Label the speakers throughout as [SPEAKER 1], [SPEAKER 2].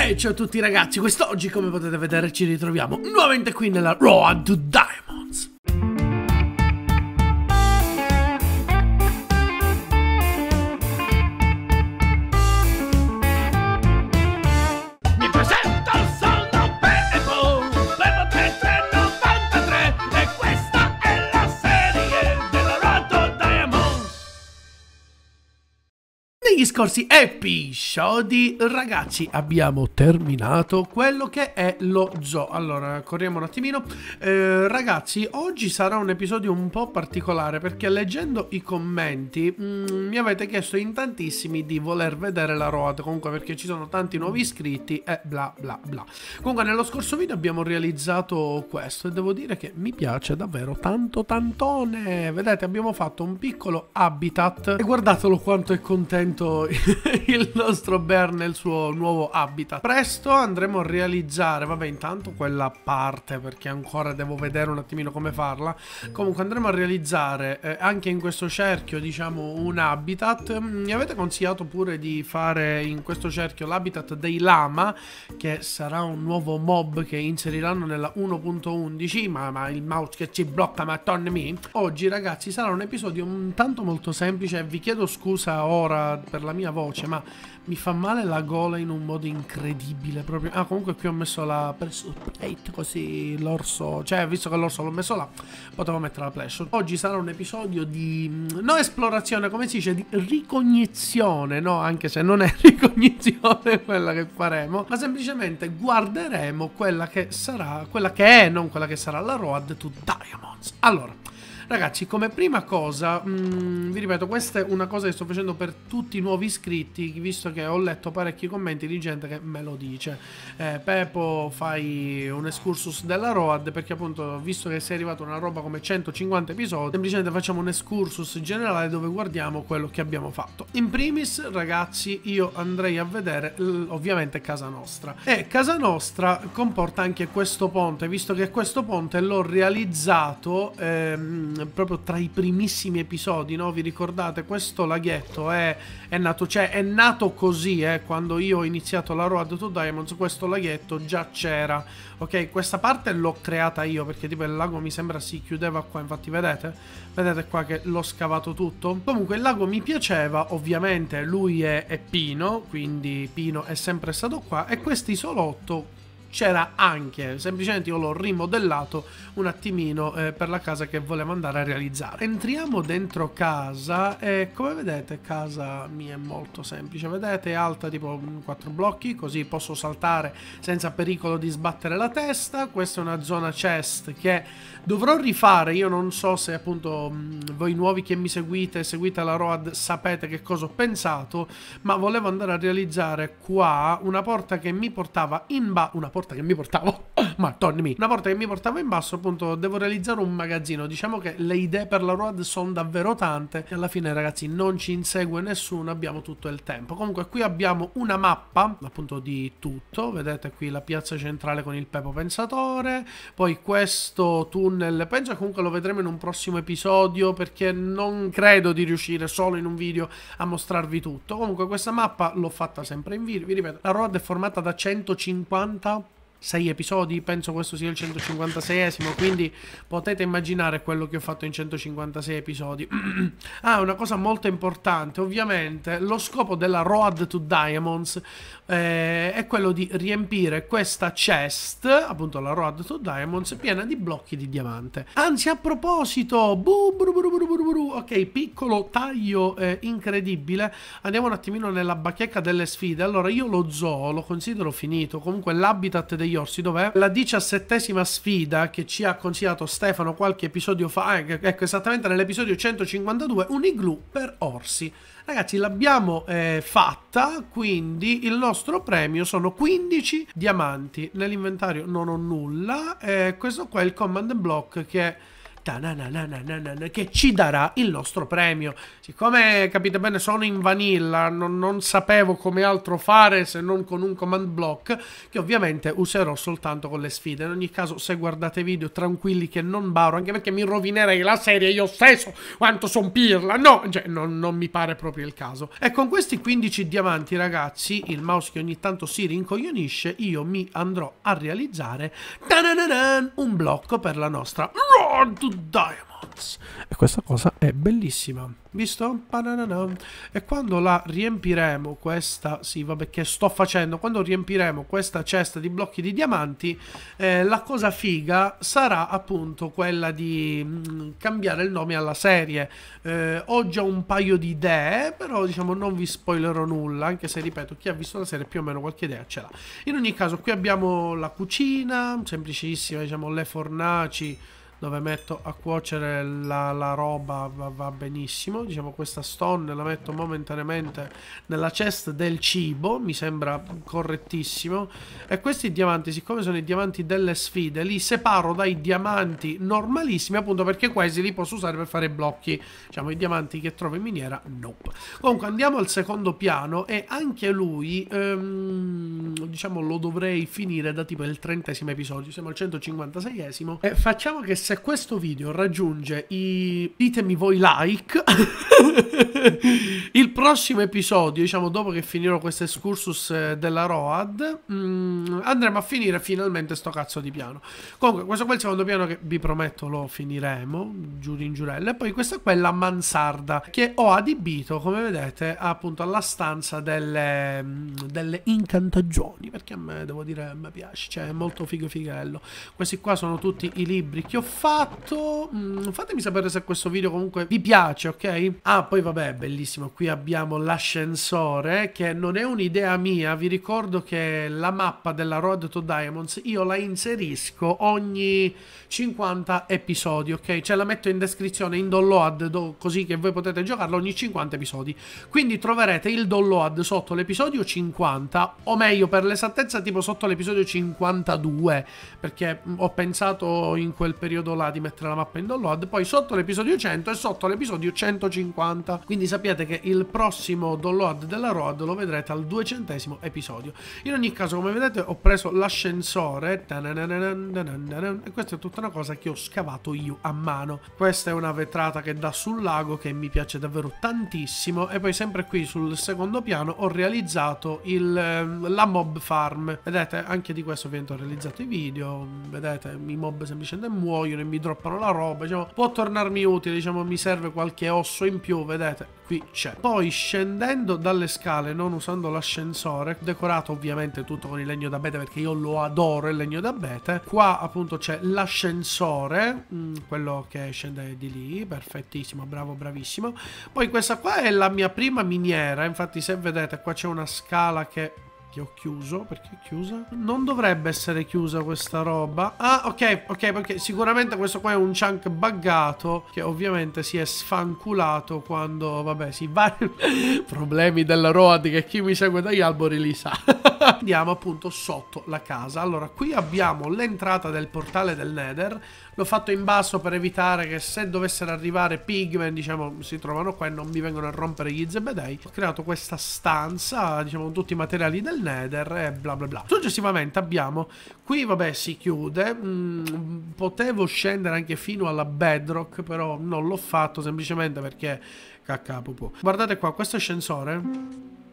[SPEAKER 1] E eh, ciao a tutti ragazzi, quest'oggi come potete vedere ci ritroviamo nuovamente qui nella Road to Die scorsi episodi, ragazzi, abbiamo terminato quello che è lo zoo. Allora, corriamo un attimino. Eh, ragazzi, oggi sarà un episodio un po' particolare perché leggendo i commenti mh, mm, mi avete chiesto in tantissimi di voler vedere la road, comunque perché ci sono tanti nuovi iscritti e bla bla bla. Comunque, nello scorso video abbiamo realizzato questo e devo dire che mi piace davvero tanto tantone. Vedete, abbiamo fatto un piccolo habitat e guardatelo quanto è contento il nostro bear nel suo nuovo habitat. Presto andremo a realizzare, vabbè intanto quella parte perché ancora devo vedere un attimino come farla. Comunque andremo a realizzare eh, anche in questo cerchio diciamo un habitat. Mi avete consigliato pure di fare in questo cerchio l'habitat dei lama che sarà un nuovo mob che inseriranno nella 1.11 ma, ma, il mouse che ci blocca ma tornami. Oggi ragazzi sarà un episodio un tanto molto semplice vi chiedo scusa ora per la mia mia voce, ma mi fa male la gola in un modo incredibile proprio. Ah, comunque qui ho messo la pressure eh, plate così l'orso, cioè visto che l'orso l'ho messo là, potevo mettere la pressure. Oggi sarà un episodio di mm, no esplorazione, come si dice, di ricognizione, no, anche se non è ricognizione quella che faremo, ma semplicemente guarderemo quella che sarà, quella che è, non quella che sarà la Road to Diamonds. Allora, Ragazzi, come prima cosa, mh, mm, vi ripeto, questa è una cosa che sto facendo per tutti i nuovi iscritti, visto che ho letto parecchi commenti di gente che me lo dice. Eh, Pepo, fai un excursus della Road, perché appunto, visto che sei arrivato una roba come 150 episodi, semplicemente facciamo un excursus generale dove guardiamo quello che abbiamo fatto. In primis, ragazzi, io andrei a vedere, ovviamente, casa nostra. E casa nostra comporta anche questo ponte, visto che questo ponte l'ho realizzato... Ehm, Mm, proprio tra i primissimi episodi, no? Vi ricordate? Questo laghetto è, è nato, cioè è nato così, eh, quando io ho iniziato la Road to Diamonds, questo laghetto già c'era, ok? Questa parte l'ho creata io, perché tipo il lago mi sembra si chiudeva qua, infatti vedete? Vedete qua che l'ho scavato tutto? Comunque il lago mi piaceva, ovviamente lui è, è Pino, quindi Pino è sempre stato qua, e isolotto c'era anche, semplicemente io l'ho rimodellato un attimino eh, per la casa che volevo andare a realizzare. Entriamo dentro casa e come vedete casa mia è molto semplice, vedete è alta tipo 4 mm, blocchi così posso saltare senza pericolo di sbattere la testa, questa è una zona chest che dovrò rifare, io non so se appunto mm, voi nuovi che mi seguite, seguite la road sapete che cosa ho pensato, ma volevo andare a realizzare qua una porta che mi portava in ba una porta porta che mi portavo. Ma Tony Una porta che mi portavo in basso, appunto, devo realizzare un magazzino. Diciamo che le idee per la road sono davvero tante. E alla fine, ragazzi, non ci insegue nessuno. Abbiamo tutto il tempo. Comunque, qui abbiamo una mappa, appunto, di tutto. Vedete qui la piazza centrale con il Pepo Pensatore. Poi questo tunnel. Penso comunque lo vedremo in un prossimo episodio. Perché non credo di riuscire solo in un video a mostrarvi tutto. Comunque, questa mappa l'ho fatta sempre in video. Vi ripeto, la road è formata da 150 6 episodi, penso questo sia il 156esimo, quindi potete immaginare quello che ho fatto in 156 episodi. ah, una cosa molto importante, ovviamente lo scopo della Road to Diamonds eh, è quello di riempire questa chest, appunto la Road to Diamonds, piena di blocchi di diamante. Anzi, a proposito, bu, bu, bu, ok, piccolo taglio eh, incredibile, andiamo un attimino nella bacheca delle sfide. Allora, io lo zoo lo considero finito, comunque l'habitat dei degli orsi, dov'è? La diciassettesima sfida che ci ha consigliato Stefano qualche episodio fa, ah, ecco esattamente nell'episodio 152, un igloo per orsi. Ragazzi, l'abbiamo eh, fatta, quindi il nostro premio sono 15 diamanti. Nell'inventario non ho nulla, eh, questo qua è il command block che che ci darà il nostro premio. Siccome, capite bene, sono in vanilla, non, non, sapevo come altro fare se non con un command block, che ovviamente userò soltanto con le sfide. In ogni caso, se guardate video, tranquilli che non baro, anche perché mi rovinerei la serie io stesso, quanto son pirla, no! Cioè, non, non mi pare proprio il caso. E con questi 15 diamanti, ragazzi, il mouse che ogni tanto si rincoglionisce, io mi andrò a realizzare un blocco per la nostra diamonds. E questa cosa è bellissima. Visto? Bananana. E quando la riempiremo questa... Sì, vabbè, che sto facendo? Quando riempiremo questa cesta di blocchi di diamanti, eh, la cosa figa sarà appunto quella di mh, mm, cambiare il nome alla serie. Eh, ho già un paio di idee, però diciamo non vi spoilerò nulla, anche se ripeto, chi ha visto la serie più o meno qualche idea ce l'ha. In ogni caso, qui abbiamo la cucina, semplicissima, diciamo, le fornaci dove metto a cuocere la, la roba va, va, benissimo diciamo questa stone la metto momentaneamente nella chest del cibo mi sembra correttissimo e questi diamanti siccome sono i diamanti delle sfide li separo dai diamanti normalissimi appunto perché questi li posso usare per fare blocchi diciamo i diamanti che trovo in miniera nope comunque andiamo al secondo piano e anche lui ehm, diciamo lo dovrei finire da tipo il trentesimo episodio siamo al 156esimo e facciamo che se questo video raggiunge i ditemi voi like, il prossimo episodio, diciamo dopo che finirò questo excursus eh, della Road, mh, mm, andremo a finire finalmente sto cazzo di piano. Comunque, questo qua è il secondo piano che vi prometto lo finiremo, giù in giurella. E poi questa qua è la mansarda che ho adibito, come vedete, appunto alla stanza delle, mm, delle incantagioni, perché a me, devo dire, mi piace, cioè è molto figo figello. Questi qua sono tutti i libri che ho fatto fatto. Mm, fatemi sapere se questo video comunque vi piace, ok? Ah, poi vabbè, bellissimo. Qui abbiamo l'ascensore, che non è un'idea mia. Vi ricordo che la mappa della Road to Diamonds io la inserisco ogni 50 episodi, ok? Cioè la metto in descrizione, in download, do così che voi potete giocarlo ogni 50 episodi. Quindi troverete il download sotto l'episodio 50, o meglio, per l'esattezza, tipo sotto l'episodio 52, perché mm, ho pensato in quel periodo chiedo là di mettere la mappa in download, poi sotto l'episodio 100 e sotto l'episodio 150. Quindi sappiate che il prossimo download della Road lo vedrete al 200 episodio. In ogni caso, come vedete, ho preso l'ascensore e questa è tutta una cosa che ho scavato io a mano. Questa è una vetrata che dà sul lago che mi piace davvero tantissimo e poi sempre qui sul secondo piano ho realizzato il, la mob farm. Vedete, anche di questo ovviamente ho realizzato i video, vedete, i mob semplicemente muoiono e mi droppano la roba, diciamo, può tornarmi utile, diciamo, mi serve qualche osso in più, vedete, qui c'è. Poi scendendo dalle scale, non usando l'ascensore, decorato ovviamente tutto con il legno d'abete perché io lo adoro il legno d'abete, qua appunto c'è l'ascensore, mm, quello che scende di lì, perfettissimo, bravo, bravissimo. Poi questa qua è la mia prima miniera, infatti se vedete qua c'è una scala che Minchia, ho chiuso. Perché è chiusa? Non dovrebbe essere chiusa questa roba. Ah, ok, ok, perché sicuramente questo qua è un chunk buggato che ovviamente si è sfanculato quando, vabbè, si va... Problemi della road che chi mi segue dagli albori li sa. andiamo appunto sotto la casa. Allora, qui abbiamo l'entrata del portale del Nether. L'ho fatto in basso per evitare che se dovessero arrivare pigmen, diciamo, si trovano qua e non mi vengono a rompere gli zebedei. Ho creato questa stanza, diciamo, con tutti i materiali del Nether e bla bla bla. Successivamente abbiamo... Qui, vabbè, si chiude. Mm, potevo scendere anche fino alla bedrock, però non l'ho fatto semplicemente perché... Cacca, pupù. Guardate qua, questo ascensore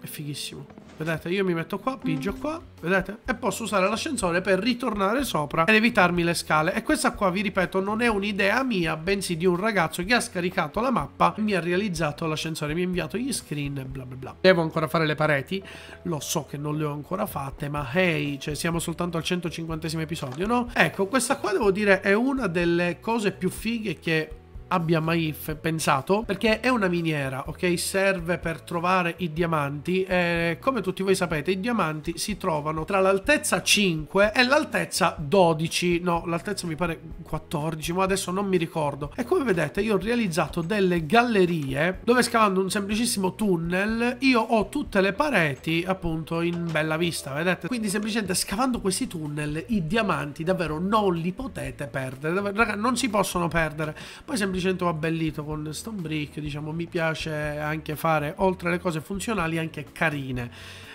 [SPEAKER 1] è fighissimo. Vedete, io mi metto qua, pigio qua, vedete? E posso usare l'ascensore per ritornare sopra ed evitarmi le scale. E questa qua, vi ripeto, non è un'idea mia, bensì di un ragazzo che ha scaricato la mappa, mi ha realizzato l'ascensore, mi ha inviato gli screen, bla bla bla. Devo ancora fare le pareti, lo so che non le ho ancora fatte, ma hey, cioè siamo soltanto al 150 episodio, no? Ecco, questa qua devo dire è una delle cose più fighe che abbia mai pensato, perché è una miniera, ok? Serve per trovare i diamanti e come tutti voi sapete i diamanti si trovano tra l'altezza 5 e l'altezza 12, no, l'altezza mi pare 14, ma adesso non mi ricordo. E come vedete io ho realizzato delle gallerie dove scavando un semplicissimo tunnel io ho tutte le pareti appunto in bella vista, vedete? Quindi semplicemente scavando questi tunnel i diamanti davvero non li potete perdere, raga, non si possono perdere. Poi semplicemente di abbellito con Stonebrick, diciamo, mi piace anche fare, oltre le cose funzionali, anche carine.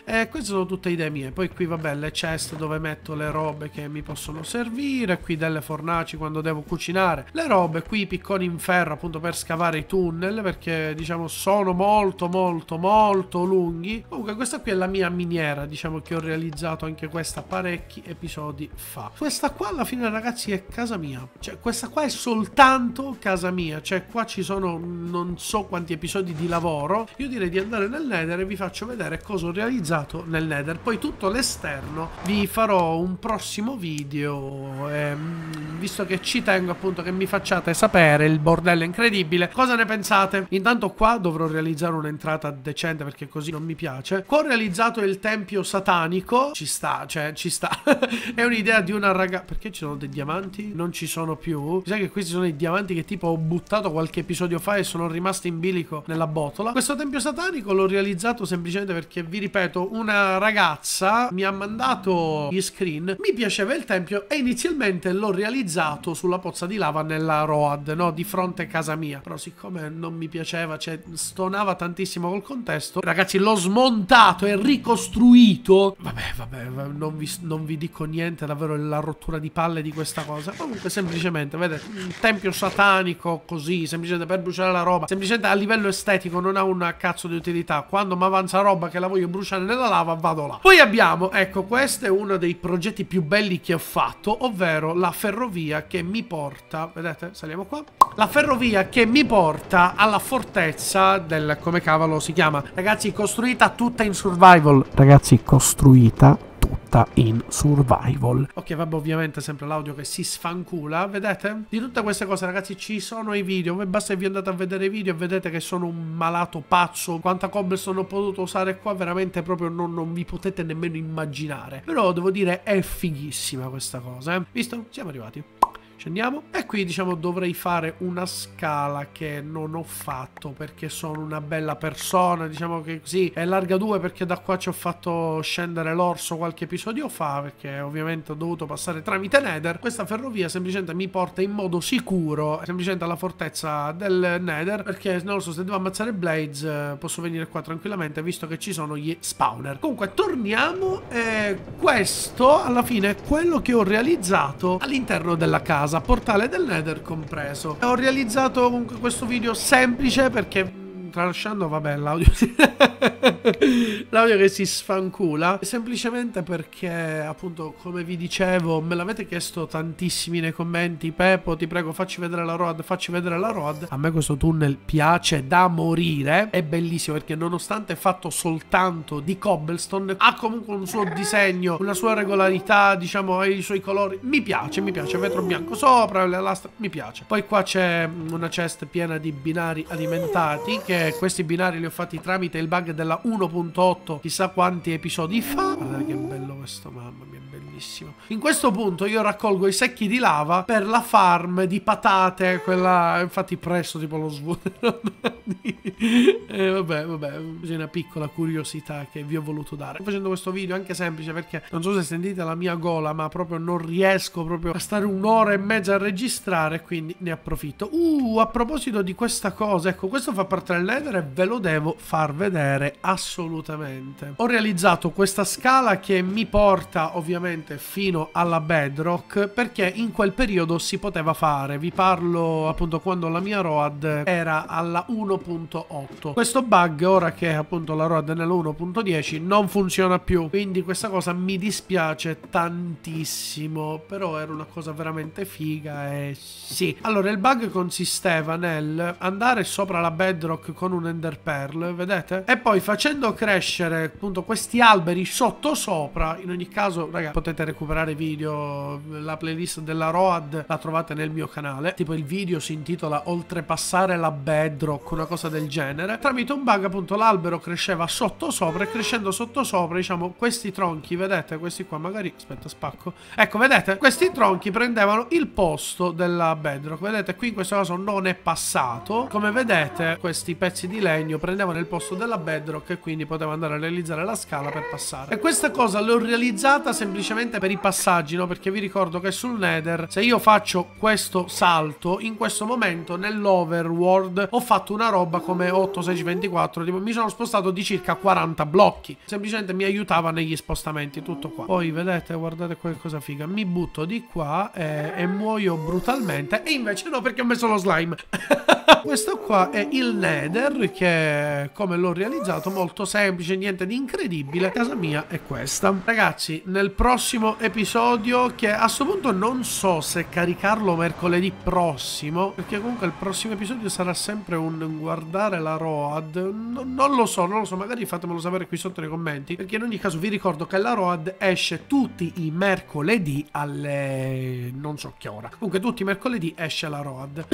[SPEAKER 1] E eh, queste sono tutte idee mie. Poi qui, vabbè, le chest dove metto le robe che mi possono servire, qui delle fornaci quando devo cucinare, le robe, qui i picconi in ferro appunto per scavare i tunnel, perché diciamo sono molto molto molto lunghi. Comunque questa qui è la mia miniera, diciamo che ho realizzato anche questa parecchi episodi fa. Questa qua alla fine ragazzi è casa mia, cioè questa qua è soltanto casa mia mia, cioè qua ci sono non so quanti episodi di lavoro, io direi di andare nel Nether e vi faccio vedere cosa ho realizzato nel Nether. Poi tutto l'esterno vi farò un prossimo video, ehm, visto che ci tengo appunto che mi facciate sapere il bordello incredibile. Cosa ne pensate? Intanto qua dovrò realizzare un'entrata decente perché così non mi piace. Qua ho realizzato il tempio satanico, ci sta, cioè ci sta. è un'idea di una ragazza... Perché ci sono dei diamanti? Non ci sono più? Mi sa che questi sono i diamanti che tipo ho buttato qualche episodio fa e sono rimasto in bilico nella botola. Questo tempio satanico l'ho realizzato semplicemente perché, vi ripeto, una ragazza mi ha mandato gli screen, mi piaceva il tempio e inizialmente l'ho realizzato sulla pozza di lava nella Road, no? Di fronte a casa mia. Però siccome non mi piaceva, cioè stonava tantissimo col contesto, ragazzi l'ho smontato e ricostruito. Vabbè, vabbè, vabbè non, vi, non vi dico niente, davvero la rottura di palle di questa cosa. Comunque semplicemente, vedete, un tempio satanico così, semplicemente per bruciare la roba. Semplicemente a livello estetico non ha un cazzo di utilità. Quando mi avanza roba che la voglio bruciare nella lava, vado là. Poi abbiamo, ecco, questo è uno dei progetti più belli che ho fatto, ovvero la ferrovia che mi porta, vedete, saliamo qua. La ferrovia che mi porta alla fortezza del, come cavolo si chiama? Ragazzi, costruita tutta in survival. Ragazzi, costruita tutta in survival. Ok, vabbè, ovviamente sempre l'audio che si sfancula, vedete? Di tutte queste cose, ragazzi, ci sono i video. basta che vi andate a vedere i video e vedete che sono un malato pazzo. Quanta cobblestone ho potuto usare qua, veramente proprio non, non, vi potete nemmeno immaginare. Però devo dire, è fighissima questa cosa, eh? Visto? Siamo arrivati. Accendiamo. E qui diciamo dovrei fare una scala che non ho fatto perché sono una bella persona. Diciamo che sì, è larga 2 perché da qua ci ho fatto scendere l'orso qualche episodio fa perché ovviamente ho dovuto passare tramite Nether. Questa ferrovia semplicemente mi porta in modo sicuro semplicemente alla fortezza del Nether perché non lo so se devo ammazzare Blades eh, posso venire qua tranquillamente visto che ci sono gli spawner. Comunque torniamo e questo alla fine è quello che ho realizzato all'interno della casa casa, portale del Nether compreso. Ho realizzato comunque questo video semplice perché tralasciando, vabbè, l'audio, l'audio che si sfancula, semplicemente perché, appunto, come vi dicevo, me l'avete chiesto tantissimi nei commenti, Pepo ti prego, facci vedere la road, facci vedere la road. A me questo tunnel piace da morire, è bellissimo perché nonostante è fatto soltanto di cobblestone, ha comunque un suo disegno, una sua regolarità, diciamo, i suoi colori. Mi piace, mi piace, vetro bianco sopra, le lastre, mi piace. Poi qua c'è una cesta piena di binari alimentati che questi binari li ho fatti tramite il bug della 1.8 chissà quanti episodi fa. Guardate che bello questo, mamma mia, bellissimo. In questo punto io raccolgo i secchi di lava per la farm di patate, quella infatti presto tipo lo svuoterò e eh, vabbè, vabbè, c'è una piccola curiosità che vi ho voluto dare. Sto facendo questo video anche semplice perché non so se sentite la mia gola, ma proprio non riesco proprio a stare un'ora e mezza a registrare, quindi ne approfitto. Uh, a proposito di questa cosa, ecco, questo fa parte del nether e ve lo devo far vedere assolutamente. Ho realizzato questa scala che mi porta ovviamente fino alla bedrock perché in quel periodo si poteva fare. Vi parlo appunto quando la mia road era alla 1 1.8. Questo bug, ora che appunto la ROAD è nella 1.10, non funziona più. Quindi questa cosa mi dispiace tantissimo. Però era una cosa veramente figa e sì. Allora, il bug consisteva nel andare sopra la bedrock con un ender pearl, vedete? E poi facendo crescere appunto questi alberi sotto sopra. In ogni caso, ragazzi, potete recuperare video. La playlist della ROAD la trovate nel mio canale. Tipo il video si intitola Oltrepassare la bedrock, una una cosa del genere. Tramite un bug appunto l'albero cresceva sotto sopra e crescendo sotto sopra diciamo questi tronchi, vedete questi qua magari, aspetta spacco, ecco vedete questi tronchi prendevano il posto della bedrock, vedete qui in questo caso non è passato, come vedete questi pezzi di legno prendevano il posto della bedrock e quindi potevo andare a realizzare la scala per passare. E questa cosa l'ho realizzata semplicemente per i passaggi, no? Perché vi ricordo che sul Nether se io faccio questo salto in questo momento nell'overworld ho fatto una roba roba come 8, 16, 24, tipo mi sono spostato di circa 40 blocchi. Semplicemente mi aiutava negli spostamenti, tutto qua. Poi vedete, guardate qua che cosa figa, mi butto di qua eh, e muoio brutalmente. E invece no, perché ho messo lo slime. questo qua è il nether che come l'ho realizzato molto semplice, niente di incredibile. Casa mia è questa. Ragazzi, nel prossimo episodio che a questo punto non so se caricarlo mercoledì prossimo, perché comunque il prossimo episodio sarà sempre un guardare la ROAD. No, non lo so, non lo so, magari fatemelo sapere qui sotto nei commenti, perché in ogni caso vi ricordo che la ROAD esce tutti i mercoledì alle non so che ora. Comunque tutti i mercoledì esce la ROAD.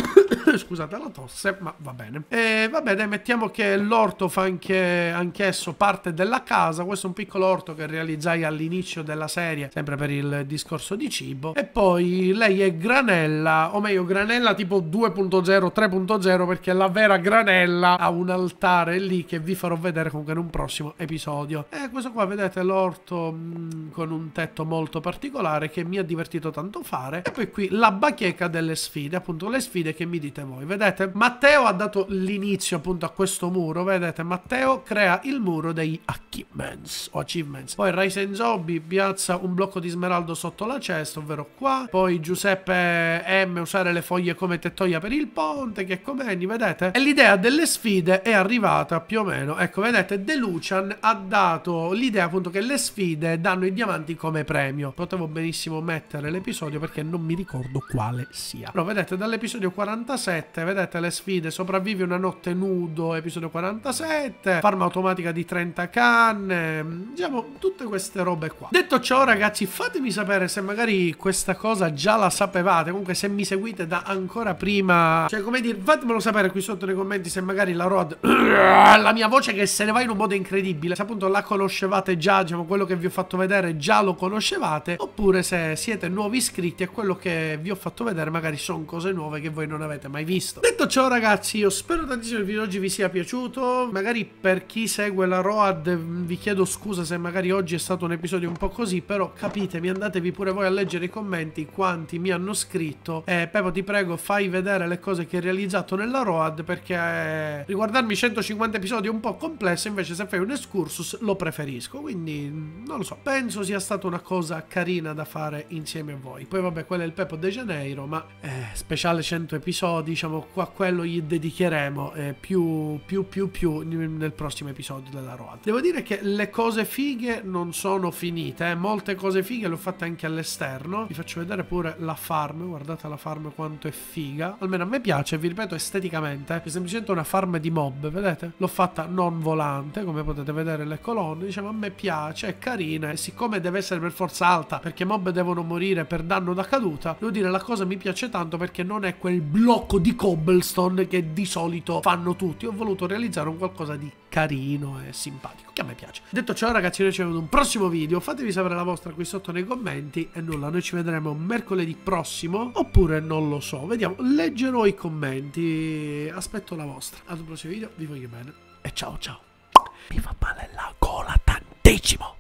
[SPEAKER 1] Scusate la tosse forse, ma va bene. E va bene, mettiamo che l'orto fa anche anch'esso parte della casa. Questo è un piccolo orto che realizzai all'inizio della serie, sempre per il discorso di cibo. E poi lei è granella, o meglio granella tipo 2.0, 3.0, perché la vera granella ha un altare lì che vi farò vedere comunque in un prossimo episodio. E questo qua, vedete, l'orto mm, con un tetto molto particolare che mi ha divertito tanto fare. E poi qui la bacheca delle sfide, appunto le sfide che mi dite voi. Vedete? Ma Matteo ha dato l'inizio appunto a questo muro, vedete, Matteo crea il muro degli achievements o achievements. Poi Ryzen Zombie piazza un blocco di smeraldo sotto la cesta, ovvero qua. Poi Giuseppe M usare le foglie come tettoia per il ponte, che comeni, vedete? E l'idea delle sfide è arrivata più o meno. Ecco, vedete, De Lucian ha dato l'idea appunto che le sfide danno i diamanti come premio. Potevo benissimo mettere l'episodio perché non mi ricordo quale sia. Però vedete, dall'episodio 47, vedete, le sfide sfide, sopravvivi una notte nudo, episodio 47, farma automatica di 30 canne, diciamo tutte queste robe qua. Detto ciò ragazzi fatemi sapere se magari questa cosa già la sapevate, comunque se mi seguite da ancora prima, cioè come dire, fatemelo sapere qui sotto nei commenti se magari la Rod, la mia voce che se ne va in un modo incredibile, se appunto la conoscevate già, diciamo quello che vi ho fatto vedere già lo conoscevate, oppure se siete nuovi iscritti e quello che vi ho fatto vedere magari sono cose nuove che voi non avete mai visto. Detto ciò ciao ragazzi, io spero tantissimo che il video di oggi vi sia piaciuto. Magari per chi segue la Road vi chiedo scusa se magari oggi è stato un episodio un po' così, però capitemi, andatevi pure voi a leggere i commenti quanti mi hanno scritto. E eh, Pepo ti prego fai vedere le cose che hai realizzato nella Road perché eh, riguardarmi 150 episodi è un po' complesso, invece se fai un excursus lo preferisco, quindi non lo so. Penso sia stata una cosa carina da fare insieme a voi. Poi vabbè, quello è il Pepo De Janeiro, ma eh, speciale 100 episodi, diciamo qua quello quello gli dedicheremo eh, più, più, più, più nel prossimo episodio della Road. Devo dire che le cose fighe non sono finite, eh. molte cose fighe le ho fatte anche all'esterno. Vi faccio vedere pure la farm, guardate la farm quanto è figa. Almeno a me piace, vi ripeto, esteticamente. È semplicemente una farm di mob, vedete? L'ho fatta non volante, come potete vedere le colonne. Diciamo, a me piace, è carina e siccome deve essere per forza alta, perché mob devono morire per danno da caduta, devo dire la cosa mi piace tanto perché non è quel blocco di cobblestone milestone che di solito fanno tutti. Ho voluto realizzare un qualcosa di carino e simpatico, che a me piace. Detto ciò ragazzi, noi ci vediamo in un prossimo video, fatevi sapere la vostra qui sotto nei commenti e nulla, noi ci vedremo mercoledì prossimo, oppure non lo so, vediamo, leggerò i commenti, aspetto la vostra. Ad un prossimo video, vi voglio bene e ciao ciao. Mi fa male la gola tantissimo,